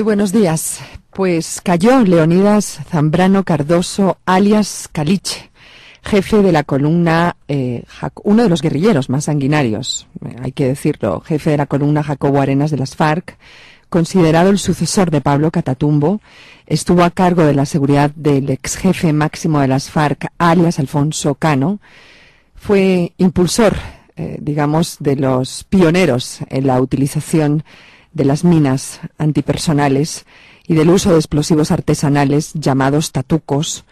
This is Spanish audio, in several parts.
Muy buenos días. Pues cayó Leonidas Zambrano Cardoso, alias Caliche, jefe de la columna, eh, uno de los guerrilleros más sanguinarios, eh, hay que decirlo, jefe de la columna Jacobo Arenas de las FARC, considerado el sucesor de Pablo Catatumbo, estuvo a cargo de la seguridad del ex jefe máximo de las FARC, alias Alfonso Cano, fue impulsor, eh, digamos, de los pioneros en la utilización de las minas antipersonales y del uso de explosivos artesanales llamados tatucos.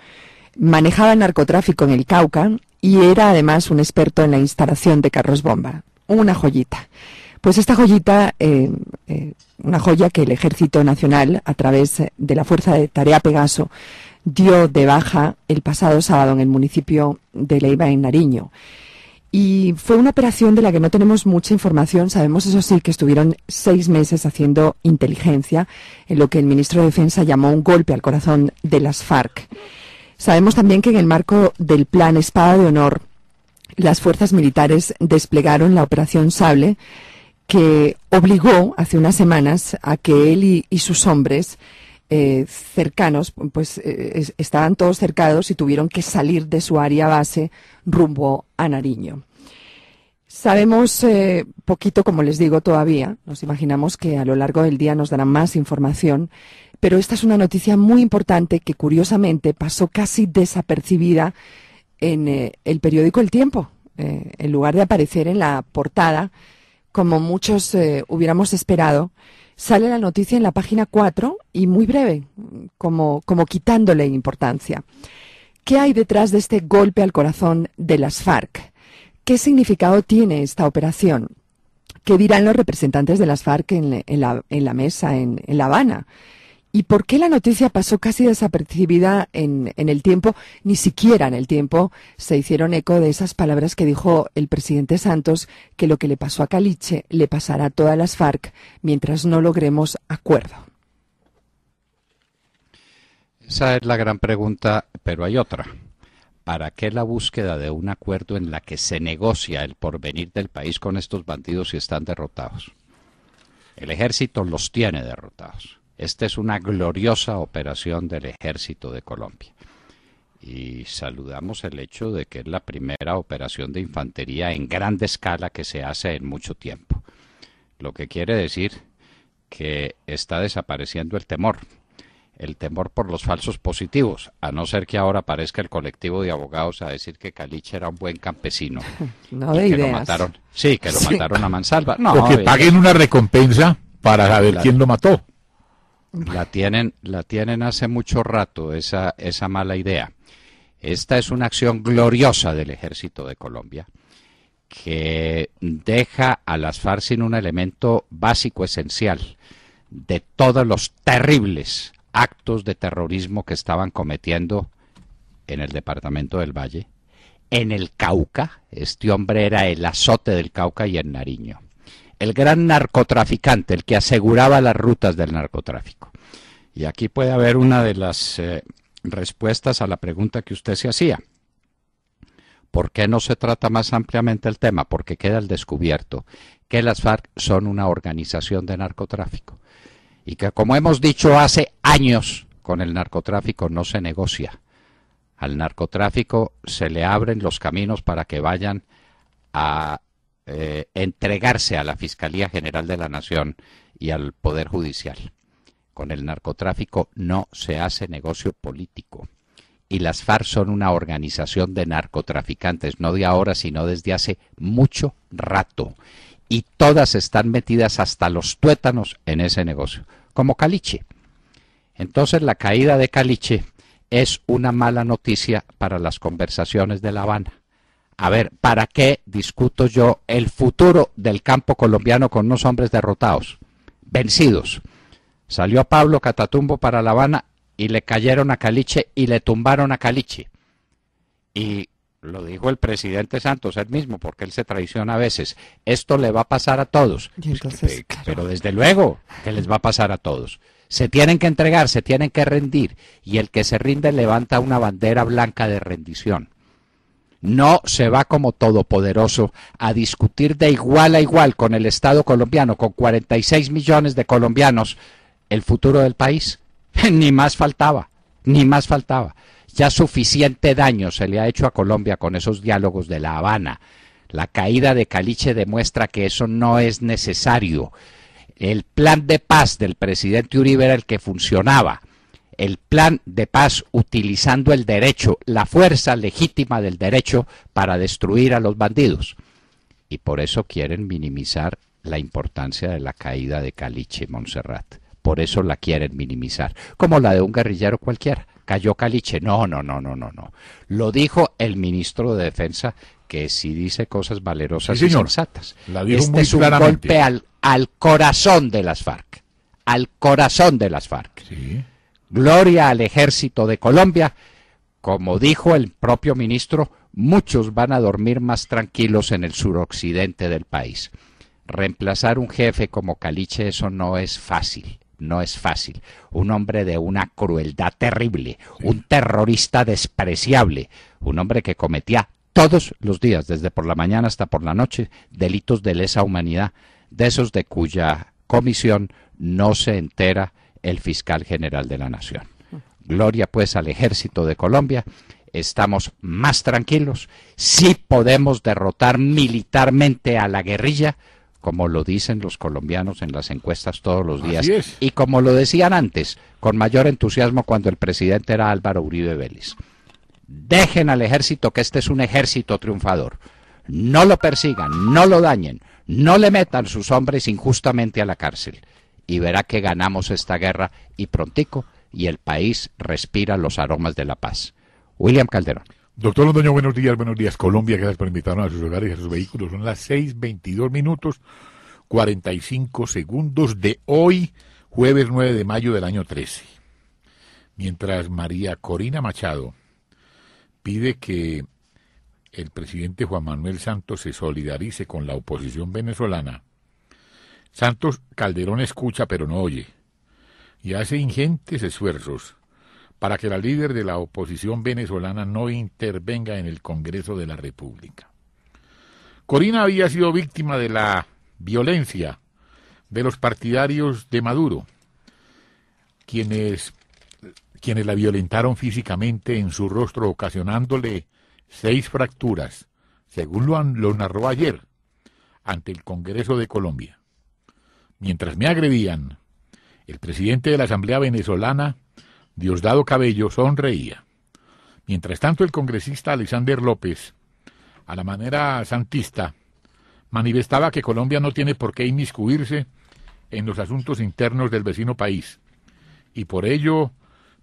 Manejaba el narcotráfico en el Cauca y era además un experto en la instalación de carros bomba. Una joyita. Pues esta joyita, eh, eh, una joya que el Ejército Nacional, a través eh, de la Fuerza de Tarea Pegaso, dio de baja el pasado sábado en el municipio de Leiva, en Nariño. Y fue una operación de la que no tenemos mucha información. Sabemos, eso sí, que estuvieron seis meses haciendo inteligencia en lo que el ministro de Defensa llamó un golpe al corazón de las FARC. Sabemos también que en el marco del plan Espada de Honor, las fuerzas militares desplegaron la operación Sable, que obligó hace unas semanas a que él y, sus hombres eh, cercanos, pues eh, estaban todos cercados y tuvieron que salir de su área base rumbo a Nariño. Sabemos eh, poquito, como les digo, todavía. Nos imaginamos que a lo largo del día nos darán más información, pero esta es una noticia muy importante que curiosamente pasó casi desapercibida en el periódico El Tiempo, en lugar de aparecer en la portada, como muchos hubiéramos esperado sale la noticia en la página 4 y muy breve, como, quitándole importancia. ¿Qué hay detrás de este golpe al corazón de las FARC? ¿Qué significado tiene esta operación? ¿Qué dirán los representantes de las FARC en, la, mesa en La Habana? ¿Y por qué la noticia pasó casi desapercibida en, el tiempo? Ni siquiera en el tiempo se hicieron eco de esas palabras que dijo el presidente Santos, que lo que le pasó a Caliche le pasará a todas las FARC mientras no logremos acuerdo. Esa es la gran pregunta, pero hay otra. ¿Para qué la búsqueda de un acuerdo en la que se negocia el porvenir del país con estos bandidos si están derrotados? El ejército los tiene derrotados esta es una gloriosa operación del ejército de Colombia. Y saludamos el hecho de que es la primera operación de infantería en grande escala que se hace en mucho tiempo. Lo que quiere decir que está desapareciendo el temor, el temor por los falsos positivos, a no ser que ahora aparezca el colectivo de abogados a decir que Caliche era un buen campesino. No de que Lo mataron. Sí, que lo mataron a mansalva. No, que eh, paguen eh. una recompensa para saber quién lo mató. La tienen, la tienen hace mucho rato esa, esa mala idea. Esta es una acción gloriosa del ejército de Colombia que deja a las FARC sin un elemento básico esencial de todos los terribles actos de terrorismo que estaban cometiendo en el departamento del Valle, en el Cauca, este hombre era el azote del Cauca y el Nariño el gran narcotraficante, el que aseguraba las rutas del narcotráfico. Y aquí puede haber una de las eh, respuestas a la pregunta que usted se hacía. ¿Por qué no se trata más ampliamente el tema? Porque queda al descubierto que las FARC son una organización de narcotráfico y que, como hemos dicho hace años, con el narcotráfico no se negocia. Al narcotráfico se le abren los caminos para que vayan a eh, entregarse a la Fiscalía General de la Nación y al Poder Judicial. Con el narcotráfico no se hace negocio político. Y las FARC son una organización de narcotraficantes, no de ahora, sino desde hace mucho rato. Y todas están metidas hasta los tuétanos en ese negocio, como Caliche. Entonces la caída de Caliche es una mala noticia para las conversaciones de La Habana a ver, ¿para qué discuto yo el futuro del campo colombiano con unos hombres derrotados, vencidos? Salió Pablo Catatumbo para La Habana y le cayeron a Caliche y le tumbaron a Caliche. Y lo dijo el presidente Santos él mismo, porque él se traiciona a veces. Esto le va a pasar a todos. Pero desde luego que les va a pasar a todos. Se tienen que entregar, se tienen que rendir. Y el que se rinde levanta una bandera blanca de rendición no se va como todopoderoso a discutir de igual a igual con el Estado colombiano, con 46 millones de colombianos, el futuro del país. ni más faltaba, ni más faltaba. Ya suficiente daño se le ha hecho a Colombia con esos diálogos de La Habana. La caída de Caliche demuestra que eso no es necesario. El plan de paz del presidente Uribe era el que funcionaba el plan de paz utilizando el derecho, la fuerza legítima del derecho para destruir a los bandidos. Y por eso quieren minimizar la importancia de la caída de Caliche y Montserrat. Por eso la quieren minimizar, como la de un guerrillero cualquiera. Cayó Caliche. No, no, no, no, no, no. Lo dijo el ministro de Defensa, que si dice cosas valerosas y sensatas. este es un golpe al, al corazón de las FARC. Al corazón de las FARC. Sí. Gloria al ejército de Colombia. Como dijo el propio ministro, muchos van a dormir más tranquilos en el suroccidente del país. Reemplazar un jefe como Caliche, eso no es fácil, no es fácil. Un hombre de una crueldad terrible, un terrorista despreciable, un hombre que cometía todos los días, desde por la mañana hasta por la noche, delitos de lesa humanidad, de esos de cuya comisión no se entera el fiscal general de la Nación. Gloria pues al ejército de Colombia. Estamos más tranquilos. si podemos derrotar militarmente a la guerrilla, como lo dicen los colombianos en las encuestas todos los días. Y como lo decían antes, con mayor entusiasmo cuando el presidente era Álvaro Uribe Vélez. Dejen al ejército que este es un ejército triunfador. No lo persigan, no lo dañen, no le metan sus hombres injustamente a la cárcel y verá que ganamos esta guerra y prontico y el país respira los aromas de la paz. William Calderón. Doctor Londoño, buenos días, buenos días. Colombia, gracias por invitarnos a sus hogares y a sus vehículos. Son las 6.22 minutos 45 segundos de hoy, jueves 9 de mayo del año 13. Mientras María Corina Machado pide que el presidente Juan Manuel Santos se solidarice con la oposición venezolana, Santos Calderón escucha pero no oye y hace ingentes esfuerzos para que la líder de la oposición venezolana no intervenga en el Congreso de la República. Corina había sido víctima de la violencia de los partidarios de Maduro, quienes, quienes la violentaron físicamente en su rostro, ocasionándole seis fracturas, según lo, lo narró ayer ante el Congreso de Colombia mientras me agredían, el presidente de la Asamblea venezolana, Diosdado Cabello, sonreía. Mientras tanto, el congresista Alexander López, a la manera santista, manifestaba que Colombia no tiene por qué inmiscuirse en los asuntos internos del vecino país. Y por ello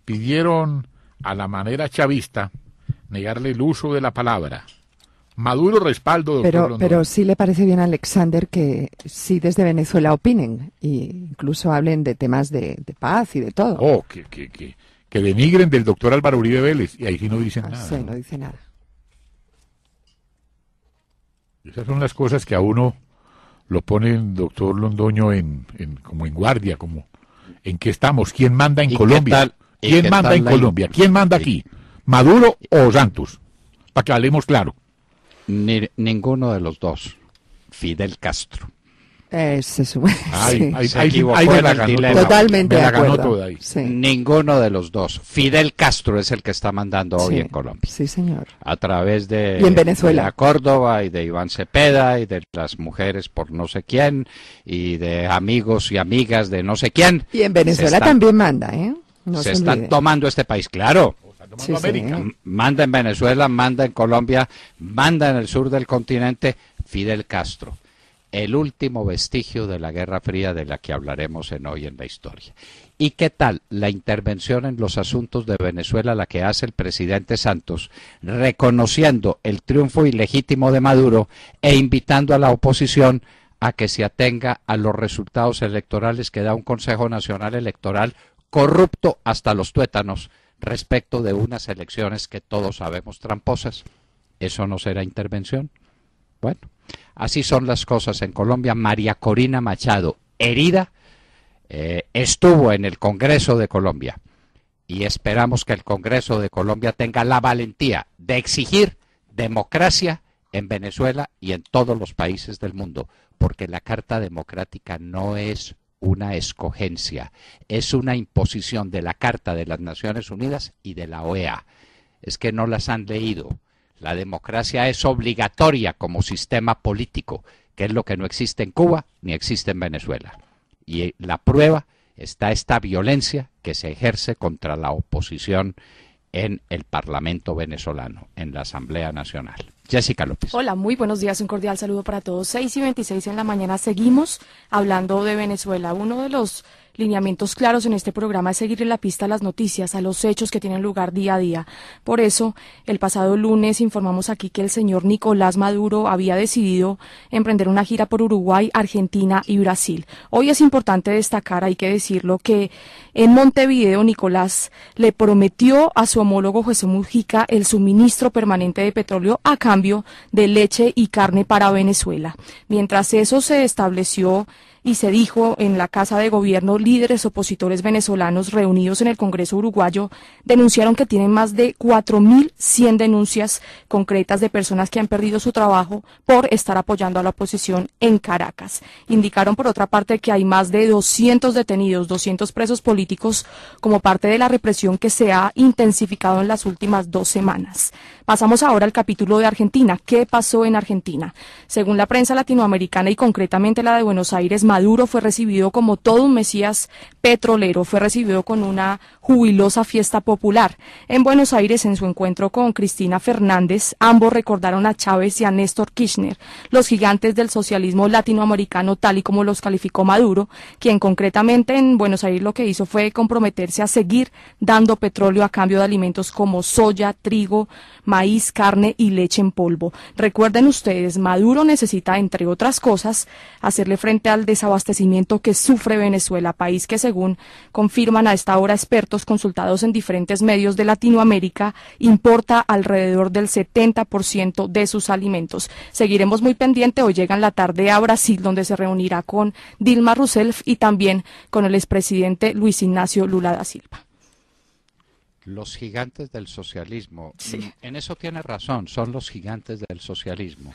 pidieron a la manera chavista negarle el uso de la palabra maduro respaldo. Pero, pero sí le parece bien a Alexander que sí desde Venezuela opinen e incluso hablen de temas de, paz y de todo. Oh, que, que, que, que, denigren del doctor Álvaro Uribe Vélez y ahí sí no dicen ah, nada. Sí, no, dice nada. Esas son las cosas que a uno lo pone el doctor Londoño como en guardia, como en qué estamos, quién manda en Colombia, quién manda en Colombia, quién manda aquí, Maduro o Santos, para que hablemos claro ninguno de los dos. Fidel Castro. es, eh, Totalmente Ninguno de los dos. Fidel Castro es el que está mandando hoy en Colombia. Sí, señor. A través de, Córdoba y de Iván Cepeda y de las mujeres por no sé quién y de amigos y amigas de no sé quién. Y en Venezuela también manda, ¿eh? se, está están tomando este país, claro. Manda en Venezuela, manda en Colombia, manda en el sur del continente Fidel Castro. El último vestigio de la Guerra Fría de la que hablaremos en hoy en la historia. ¿Y qué tal la intervención en los asuntos de Venezuela la que hace el presidente Santos, reconociendo el triunfo ilegítimo de Maduro e invitando a la oposición a que se atenga a los resultados electorales que da un Consejo Nacional Electoral corrupto hasta los tuétanos respecto de unas elecciones que todos sabemos tramposas. ¿Eso no será intervención? Bueno, así son las cosas en Colombia. María Corina Machado, herida, eh, estuvo en el Congreso de Colombia y esperamos que el Congreso de Colombia tenga la valentía de exigir democracia en Venezuela y en todos los países del mundo, porque la Carta Democrática no es una escogencia, es una imposición de la Carta de las Naciones Unidas y de la OEA. Es que no las han leído. La democracia es obligatoria como sistema político, que es lo que no existe en Cuba ni existe en Venezuela. Y la prueba está esta violencia que se ejerce contra la oposición en el Parlamento venezolano, en la Asamblea Nacional. Jessica López. Hola, muy buenos días, un cordial saludo para todos. 6 y 26 en la mañana seguimos hablando de Venezuela. Uno de los lineamientos claros en este programa es seguirle la pista a las noticias, a los hechos que tienen lugar día a día. Por eso, el pasado lunes informamos aquí que el señor Nicolás Maduro había decidido emprender una gira por Uruguay, Argentina y Brasil. Hoy es importante destacar, hay que decirlo, que en Montevideo Nicolás le prometió a su homólogo José Mujica el suministro permanente de petróleo a cambio de leche y carne para Venezuela. Mientras eso se estableció y se dijo en la Casa de Gobierno, líderes opositores venezolanos reunidos en el Congreso uruguayo denunciaron que tienen más de 4.100 denuncias concretas de personas que han perdido su trabajo por estar apoyando a la oposición en Caracas. Indicaron, por otra parte, que hay más de 200 detenidos, 200 presos políticos como parte de la represión que se ha intensificado en las últimas dos semanas. Pasamos ahora al capítulo de Argentina. ¿Qué pasó en Argentina? Según la prensa latinoamericana y concretamente la de Buenos Aires, Maduro fue recibido como todo un mesías petrolero, fue recibido con una jubilosa fiesta popular. En Buenos Aires, en su encuentro con Cristina Fernández, ambos recordaron a Chávez y a Néstor Kirchner, los gigantes del socialismo latinoamericano tal y como los calificó Maduro, quien concretamente en Buenos Aires lo que hizo fue comprometerse a seguir dando petróleo a cambio de alimentos como soya, trigo, maíz, carne y leche en polvo. Recuerden ustedes, Maduro necesita, entre otras cosas, hacerle frente al desabastecimiento que sufre Venezuela, país que según confirman a esta hora expertos, consultados en diferentes medios de Latinoamérica, importa alrededor del 70% de sus alimentos. Seguiremos muy pendiente. Hoy llega en la tarde a Brasil, donde se reunirá con Dilma Rousseff y también con el expresidente Luis Ignacio Lula da Silva los gigantes del socialismo. Sí. Mm, en eso tiene razón, son los gigantes del socialismo.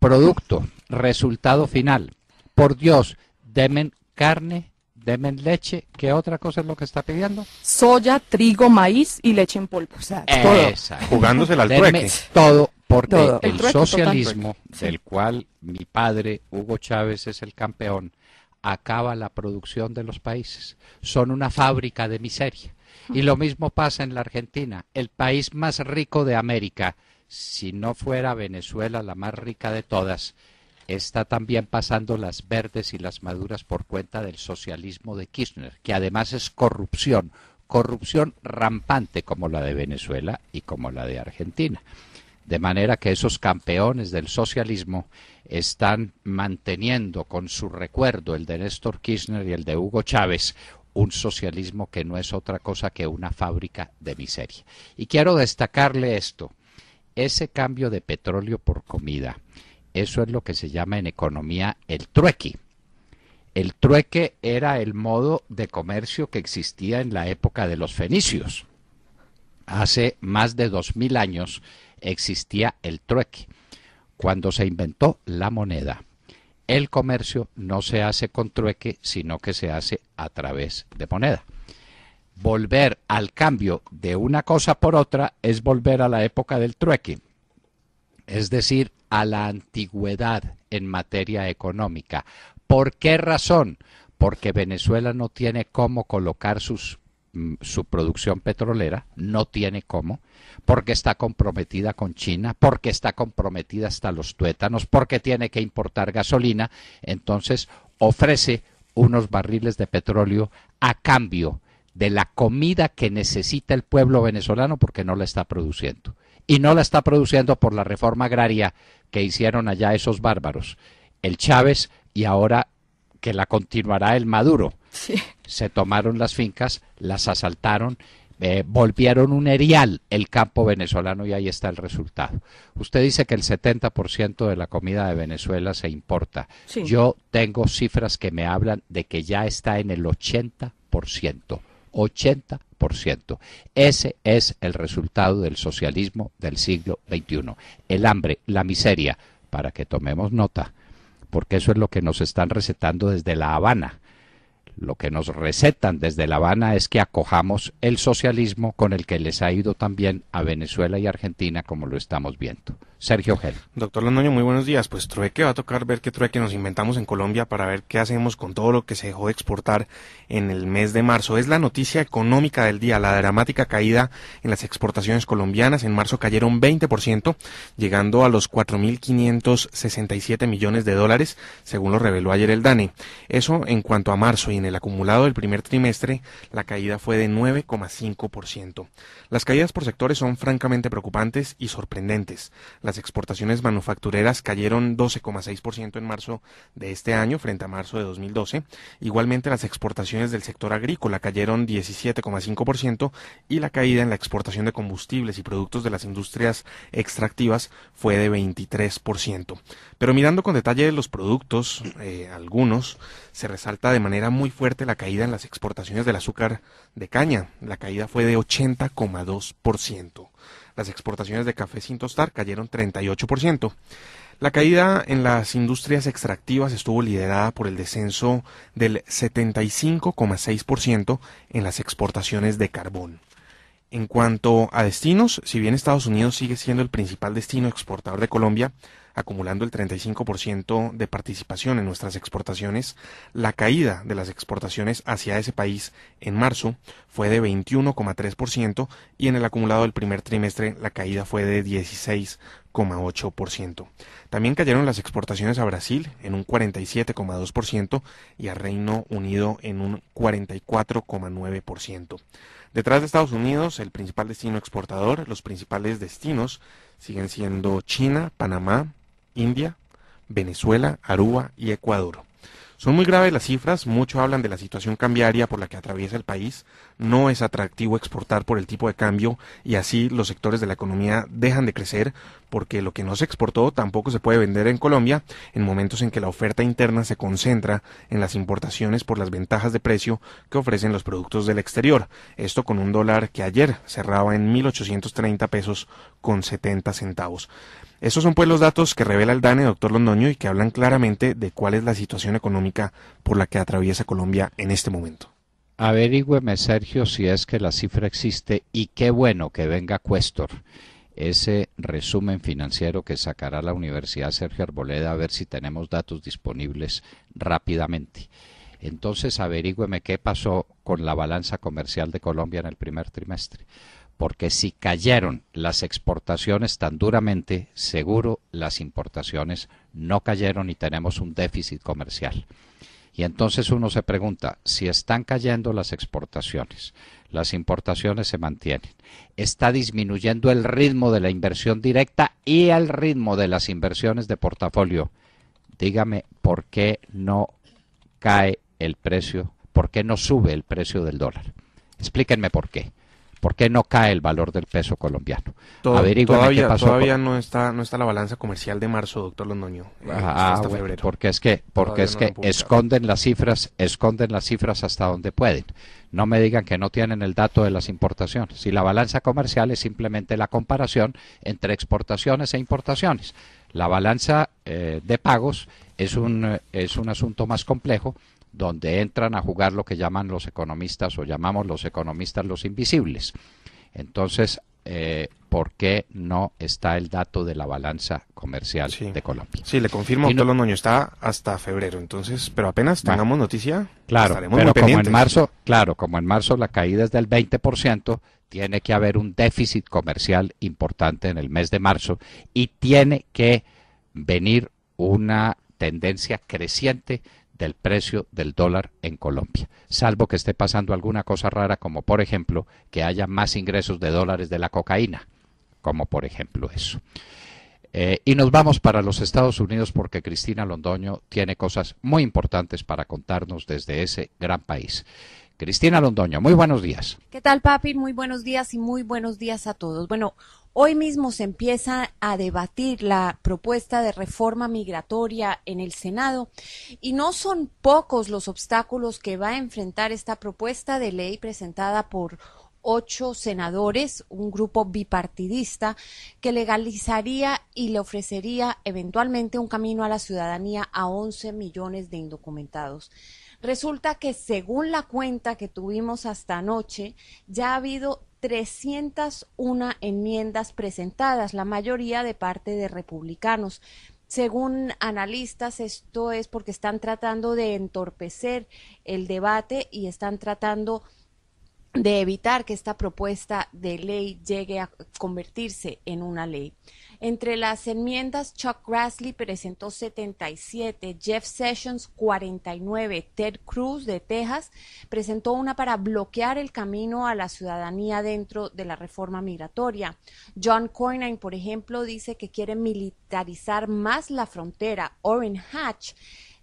Producto, resultado final. Por Dios, demen carne Demen leche, ¿qué otra cosa es lo que está pidiendo? Soya, trigo, maíz y leche en polvo. O sea, todo. Jugándosela Todo, porque el, socialismo, del cual mi padre, Hugo Chávez, es el campeón, acaba la producción de los países. Son una fábrica de miseria. Y lo mismo pasa en la Argentina, el país más rico de América. Si no fuera Venezuela la más rica de todas, está también pasando las verdes y las maduras por cuenta del socialismo de Kirchner, que además es corrupción, corrupción rampante como la de Venezuela y como la de Argentina. De manera que esos campeones del socialismo están manteniendo con su recuerdo el de Néstor Kirchner y el de Hugo Chávez un socialismo que no es otra cosa que una fábrica de miseria. Y quiero destacarle esto, ese cambio de petróleo por comida, eso es lo que se llama en economía el trueque. El trueque era el modo de comercio que existía en la época de los fenicios. Hace más de dos mil años existía el trueque. Cuando se inventó la moneda, el comercio no se hace con trueque, sino que se hace a través de moneda. Volver al cambio de una cosa por otra es volver a la época del trueque es decir, a la antigüedad en materia económica. ¿Por qué razón? Porque Venezuela no tiene cómo colocar mm, su producción petrolera, no tiene cómo, porque está comprometida con China, porque está comprometida hasta los tuétanos, porque tiene que importar gasolina, entonces ofrece unos barriles de petróleo a cambio de la comida que necesita el pueblo venezolano porque no la está produciendo y no la está produciendo por la reforma agraria que hicieron allá esos bárbaros, el Chávez y ahora que la continuará el Maduro. Se tomaron las fincas, las asaltaron, eh, volvieron un erial el campo venezolano y ahí está el resultado. Usted dice que el 70% de la comida de Venezuela se importa. Yo tengo cifras que me hablan de que ya está en el 80%. 80%. Ese es el resultado del socialismo del siglo XXI. El hambre, la miseria, para que tomemos nota, porque eso es lo que nos están recetando desde La Habana. Lo que nos recetan desde La Habana es que acojamos el socialismo con el que les ha ido también a Venezuela y Argentina como lo estamos viendo. Sergio Gel. Doctor Londoño, muy buenos días. Pues trueque, va a tocar ver qué trueque nos inventamos en Colombia para ver qué hacemos con todo lo que se dejó de exportar en el mes de marzo. Es la noticia económica del día, la dramática caída en las exportaciones colombianas. En marzo cayeron 20%, llegando a los 4.567 millones de dólares, según lo reveló ayer el DANE. Eso en cuanto a marzo y en el acumulado del primer trimestre, la caída fue de 9,5%. Las caídas por sectores son francamente preocupantes y sorprendentes las exportaciones manufactureras cayeron 12,6% en marzo de este año frente a marzo de 2012. Igualmente las exportaciones del sector agrícola cayeron 17,5% y la caída en la exportación de combustibles y productos de las industrias extractivas fue de 23%. Pero mirando con detalle los productos, eh, algunos, se resalta de manera muy fuerte la caída en las exportaciones del azúcar de caña. La caída fue de 80,2%. Las exportaciones de café sin tostar cayeron 38%. La caída en las industrias extractivas estuvo liderada por el descenso del 75,6% en las exportaciones de carbón. En cuanto a destinos, si bien Estados Unidos sigue siendo el principal destino exportador de Colombia, acumulando el 35% de participación en nuestras exportaciones, la caída de las exportaciones hacia ese país en marzo fue de 21,3% y en el acumulado del primer trimestre la caída fue de 16,8%. También cayeron las exportaciones a Brasil en un 47,2% y a Reino Unido en un 44,9%. Detrás de Estados Unidos, el principal destino exportador, los principales destinos siguen siendo China, Panamá, India, Venezuela, Aruba y Ecuador. Son muy graves las cifras, mucho hablan de la situación cambiaria por la que atraviesa el país, no es atractivo exportar por el tipo de cambio y así los sectores de la economía dejan de crecer porque lo que no se exportó tampoco se puede vender en Colombia en momentos en que la oferta interna se concentra en las importaciones por las ventajas de precio que ofrecen los productos del exterior, esto con un dólar que ayer cerraba en 1.830 pesos con 70 centavos. Esos son pues los datos que revela el DANE, doctor Londoño, y que hablan claramente de cuál es la situación económica por la que atraviesa Colombia en este momento. Averígüeme, Sergio, si es que la cifra existe y qué bueno que venga Cuestor ese resumen financiero que sacará la Universidad Sergio Arboleda a ver si tenemos datos disponibles rápidamente. Entonces averígüeme qué pasó con la balanza comercial de Colombia en el primer trimestre porque si cayeron las exportaciones tan duramente, seguro las importaciones no cayeron y tenemos un déficit comercial. Y entonces uno se pregunta, si están cayendo las exportaciones, las importaciones se mantienen, está disminuyendo el ritmo de la inversión directa y el ritmo de las inversiones de portafolio. Dígame, ¿por qué no cae el precio? ¿Por qué no sube el precio del dólar? Explíquenme por qué. ¿Por qué no cae el valor del peso colombiano? todavía, qué pasó todavía no está no está la balanza comercial de marzo, doctor Londoño. Eh, ah, porque es que porque es que esconden las cifras, esconden las cifras hasta donde pueden. No me digan que no tienen el dato de las importaciones. Si la balanza comercial es simplemente la comparación entre exportaciones e importaciones, la balanza eh, de pagos es un eh, es un asunto más complejo donde entran a jugar lo que llaman los economistas o llamamos los economistas los invisibles. Entonces, eh, ¿por qué no está el dato de la balanza comercial de Colombia? Sí, le confirmo, no, Tolón está hasta febrero, entonces, pero apenas tengamos noticia, claro, como en marzo, claro, como en marzo la caída es del 20%, tiene que haber un déficit comercial importante en el mes de marzo y tiene que venir una tendencia creciente del precio del dólar en Colombia, salvo que esté pasando alguna cosa rara como por ejemplo que haya más ingresos de dólares de la cocaína, como por ejemplo eso. Eh, y nos vamos para los Estados Unidos porque Cristina Londoño tiene cosas muy importantes para contarnos desde ese gran país. Cristina Londoño, muy buenos días. ¿Qué tal, papi? Muy buenos días y muy buenos días a todos. Bueno, Hoy mismo se empieza a debatir la propuesta de reforma migratoria en el Senado y no son pocos los obstáculos que va a enfrentar esta propuesta de ley presentada por ocho senadores, un grupo bipartidista, que legalizaría y le ofrecería eventualmente un camino a la ciudadanía a 11 millones de indocumentados. Resulta que según la cuenta que tuvimos hasta anoche, ya ha habido 301 enmiendas presentadas, la mayoría de parte de republicanos. Según analistas, esto es porque están tratando de entorpecer el debate y están tratando de evitar que esta propuesta de ley llegue a convertirse en una ley. Entre las enmiendas, Chuck Grassley presentó 77, Jeff Sessions 49, Ted Cruz de Texas presentó una para bloquear el camino a la ciudadanía dentro de la reforma migratoria. John Cornyn, por ejemplo, dice que quiere militarizar más la frontera. Orrin Hatch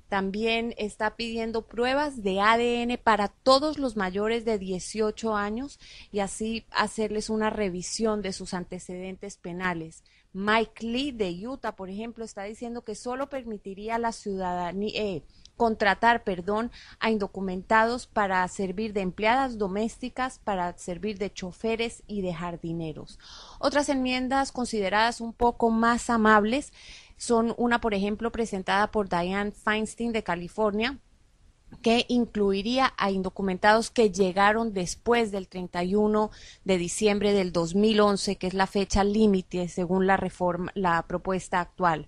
también está pidiendo pruebas de ADN para todos los mayores de 18 años y así hacerles una revisión de sus antecedentes penales. Mike Lee de Utah, por ejemplo, está diciendo que solo permitiría a la ciudadanía eh, contratar, perdón, a indocumentados para servir de empleadas domésticas, para servir de choferes y de jardineros. Otras enmiendas consideradas un poco más amables son una, por ejemplo, presentada por Diane Feinstein de California, que incluiría a indocumentados que llegaron después del 31 de diciembre del 2011, que es la fecha límite según la reforma, la propuesta actual.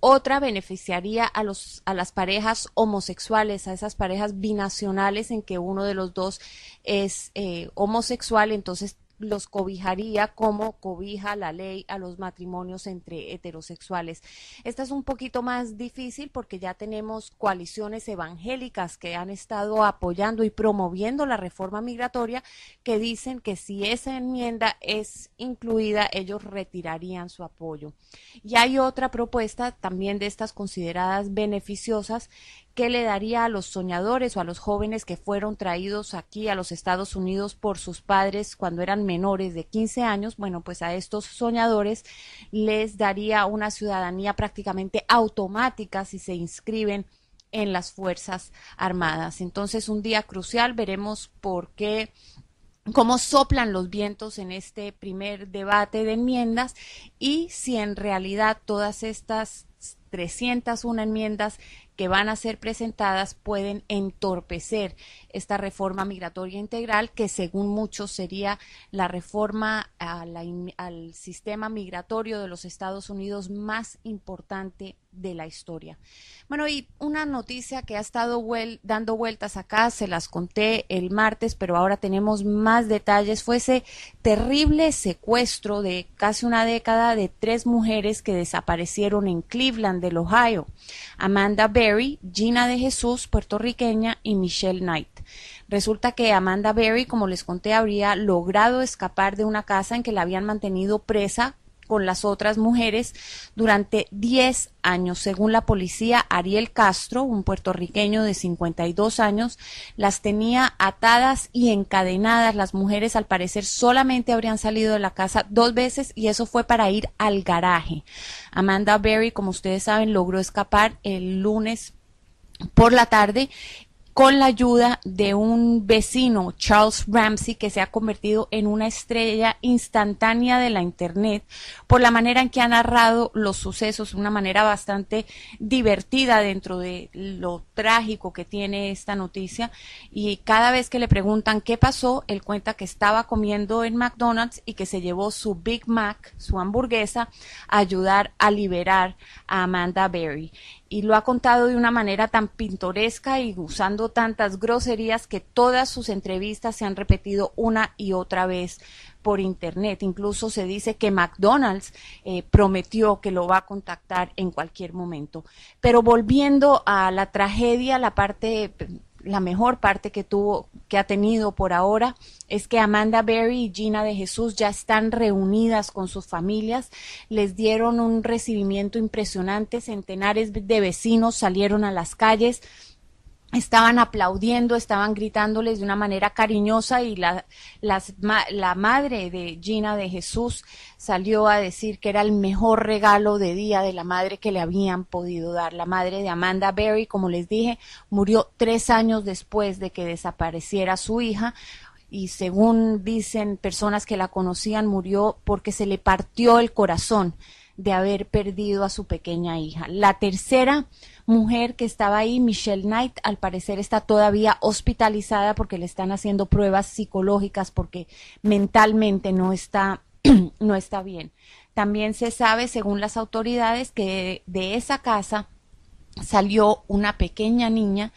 Otra beneficiaría a, los, a las parejas homosexuales, a esas parejas binacionales en que uno de los dos es eh, homosexual, entonces los cobijaría como cobija la ley a los matrimonios entre heterosexuales. Esta es un poquito más difícil porque ya tenemos coaliciones evangélicas que han estado apoyando y promoviendo la reforma migratoria que dicen que si esa enmienda es incluida, ellos retirarían su apoyo. Y hay otra propuesta también de estas consideradas beneficiosas ¿Qué le daría a los soñadores o a los jóvenes que fueron traídos aquí a los Estados Unidos por sus padres cuando eran menores de 15 años? Bueno, pues a estos soñadores les daría una ciudadanía prácticamente automática si se inscriben en las Fuerzas Armadas. Entonces, un día crucial, veremos por qué cómo soplan los vientos en este primer debate de enmiendas y si en realidad todas estas 301 enmiendas que van a ser presentadas pueden entorpecer esta reforma migratoria integral, que según muchos sería la reforma al sistema migratorio de los Estados Unidos más importante de la historia. Bueno, y una noticia que ha estado dando vueltas acá, se las conté el martes, pero ahora tenemos más detalles, fue ese terrible secuestro de casi una década de tres mujeres que desaparecieron en Cleveland, del Ohio, Amanda Berry, Gina de Jesús, puertorriqueña, y Michelle Knight. Resulta que Amanda Berry, como les conté, habría logrado escapar de una casa en que la habían mantenido presa con las otras mujeres durante 10 años. Según la policía, Ariel Castro, un puertorriqueño de 52 años, las tenía atadas y encadenadas. Las mujeres, al parecer, solamente habrían salido de la casa dos veces y eso fue para ir al garaje. Amanda Berry, como ustedes saben, logró escapar el lunes por la tarde con la ayuda de un vecino, Charles Ramsey, que se ha convertido en una estrella instantánea de la Internet por la manera en que ha narrado los sucesos, una manera bastante divertida dentro de lo trágico que tiene esta noticia. Y cada vez que le preguntan qué pasó, él cuenta que estaba comiendo en McDonald's y que se llevó su Big Mac, su hamburguesa, a ayudar a liberar a Amanda Berry y lo ha contado de una manera tan pintoresca y usando tantas groserías que todas sus entrevistas se han repetido una y otra vez por internet. Incluso se dice que McDonald's eh, prometió que lo va a contactar en cualquier momento. Pero volviendo a la tragedia, la parte la mejor parte que tuvo, que ha tenido por ahora, es que Amanda Berry y Gina de Jesús ya están reunidas con sus familias, les dieron un recibimiento impresionante, centenares de vecinos salieron a las calles, estaban aplaudiendo, estaban gritándoles de una manera cariñosa y la, la madre de Gina de Jesús salió a decir que era el mejor regalo de Día de la Madre que le habían podido dar. La madre de Amanda Berry, como les dije, murió tres años después de que desapareciera su hija y según dicen personas que la conocían, murió porque se le partió el corazón de haber perdido a su pequeña hija. La tercera mujer que estaba ahí, Michelle Knight, al parecer está todavía hospitalizada porque le están haciendo pruebas psicológicas porque mentalmente no está, no está bien. También se sabe, según las autoridades, que de esa casa salió una pequeña niña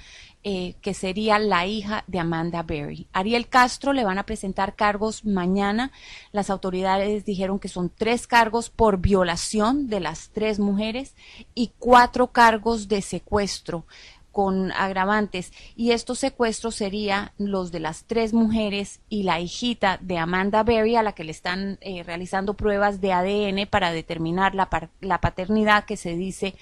eh, que sería la hija de Amanda Berry. Ariel Castro le van a presentar cargos mañana. Las autoridades dijeron que son tres cargos por violación de las tres mujeres y cuatro cargos de secuestro con agravantes y estos secuestros serían los de las tres mujeres y la hijita de Amanda Berry a la que le están eh, realizando pruebas de ADN para determinar la paternidad que se dice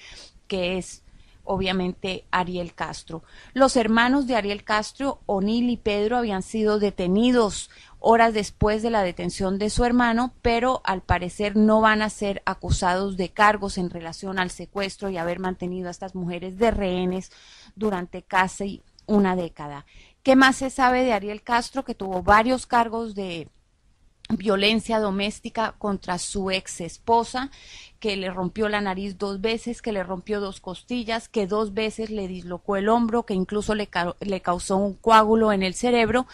que es obviamente Ariel Castro. Los hermanos de Ariel Castro, Onil y Pedro, habían sido detenidos horas después de la detención de su hermano, pero al parecer no van a ser acusados de cargos en relación al secuestro y haber mantenido a estas mujeres de rehenes durante casi una década. ¿Qué más se sabe de Ariel Castro, que tuvo varios cargos de violencia doméstica contra su ex esposa, que le rompió la nariz dos veces, que le rompió dos costillas, que dos veces le dislocó el hombro, que incluso le, causó un coágulo en el cerebro,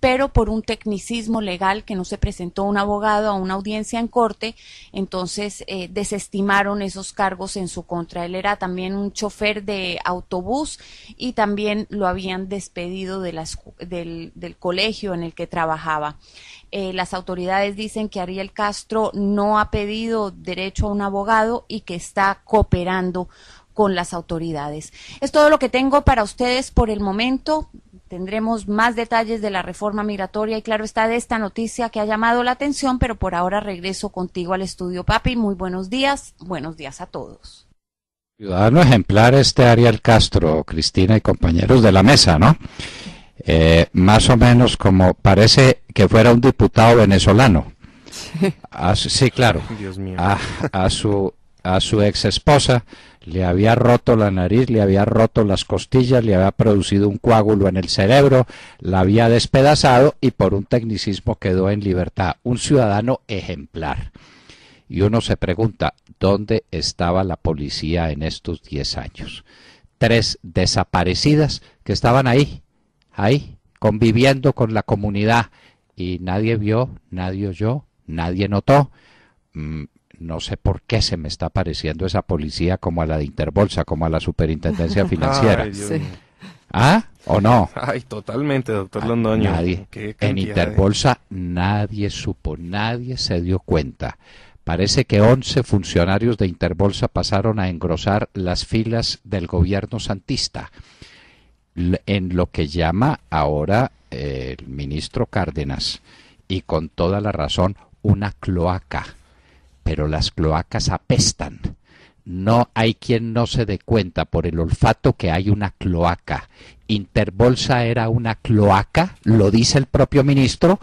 pero por un tecnicismo legal que no se presentó un abogado a una audiencia en corte, entonces eh, desestimaron esos cargos en su contra. Él era también un chofer de autobús y también lo habían despedido de del colegio en el que trabajaba. Eh, las autoridades dicen que Ariel Castro no ha pedido derecho a un abogado y que está cooperando con las autoridades. Es todo lo que tengo para ustedes por el momento. Tendremos más detalles de la reforma migratoria y claro está de esta noticia que ha llamado la atención, pero por ahora regreso contigo al estudio, papi. Muy buenos días, buenos días a todos. Ciudadano ejemplar este Ariel Castro, Cristina y compañeros de la mesa, ¿no? Eh, más o menos como parece que fuera un diputado venezolano. Sí, claro. A, su, a su ex esposa le había roto la nariz, le había roto las costillas, le había producido un coágulo en el cerebro, la había despedazado y por un tecnicismo quedó en libertad. Un ciudadano ejemplar. Y uno se pregunta, ¿dónde estaba la policía en estos 10 años? Tres desaparecidas que estaban ahí, ahí, conviviendo con la comunidad. Y nadie vio, nadie oyó, nadie notó. Mm, no sé por qué se me está pareciendo esa policía como a la de Interbolsa, como a la Superintendencia Financiera. ¿Ah? ¿O no? Ay, totalmente, doctor ah, Londoño. Nadie. En Interbolsa nadie supo, nadie se dio cuenta. Parece que 11 funcionarios de Interbolsa pasaron a engrosar las filas del gobierno santista en lo que llama ahora eh, el ministro Cárdenas, y con toda la razón, una cloaca. Pero las cloacas apestan. No hay quien no se dé cuenta por el olfato que hay una cloaca. Interbolsa era una cloaca, lo dice el propio ministro,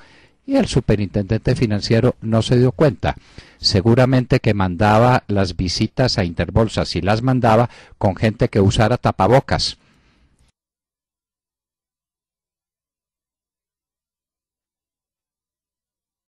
y el superintendente financiero no se dio cuenta. Seguramente que mandaba las visitas a Interbolsa, si las mandaba, con gente que usara tapabocas